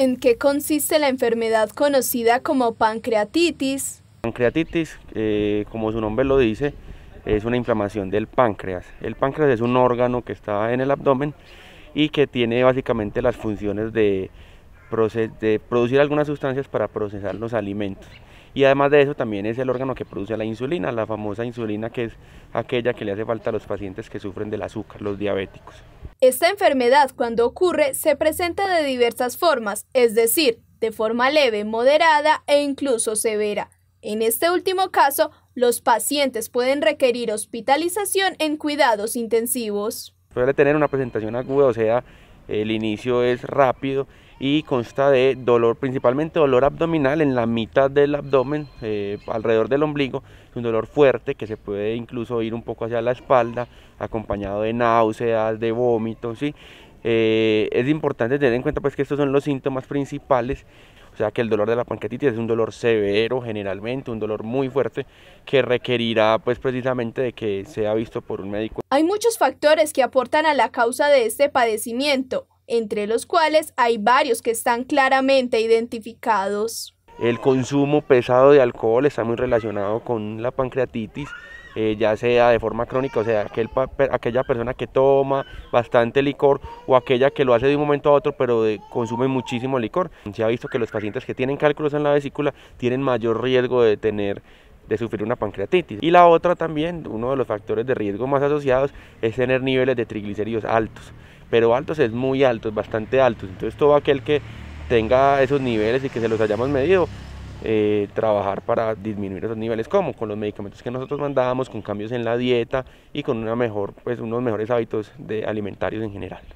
¿En qué consiste la enfermedad conocida como pancreatitis? Pancreatitis, eh, como su nombre lo dice, es una inflamación del páncreas. El páncreas es un órgano que está en el abdomen y que tiene básicamente las funciones de producir algunas sustancias para procesar los alimentos. Y además de eso también es el órgano que produce la insulina, la famosa insulina que es aquella que le hace falta a los pacientes que sufren del azúcar, los diabéticos. Esta enfermedad cuando ocurre se presenta de diversas formas, es decir, de forma leve, moderada e incluso severa. En este último caso, los pacientes pueden requerir hospitalización en cuidados intensivos. Suele tener una presentación aguda, o sea, el inicio es rápido y consta de dolor, principalmente dolor abdominal en la mitad del abdomen, eh, alrededor del ombligo, un dolor fuerte que se puede incluso ir un poco hacia la espalda, acompañado de náuseas, de vómitos, ¿sí? Eh, es importante tener en cuenta pues que estos son los síntomas principales o sea que el dolor de la pancreatitis es un dolor severo generalmente, un dolor muy fuerte que requerirá pues precisamente de que sea visto por un médico. Hay muchos factores que aportan a la causa de este padecimiento, entre los cuales hay varios que están claramente identificados. El consumo pesado de alcohol está muy relacionado con la pancreatitis, eh, ya sea de forma crónica, o sea, aquella persona que toma bastante licor o aquella que lo hace de un momento a otro pero consume muchísimo licor. Se ha visto que los pacientes que tienen cálculos en la vesícula tienen mayor riesgo de tener de sufrir una pancreatitis. Y la otra también, uno de los factores de riesgo más asociados es tener niveles de triglicéridos altos, pero altos es muy altos, bastante altos. Entonces todo aquel que tenga esos niveles y que se los hayamos medido, eh, trabajar para disminuir esos niveles, como con los medicamentos que nosotros mandábamos, con cambios en la dieta y con una mejor, pues, unos mejores hábitos de alimentarios en general.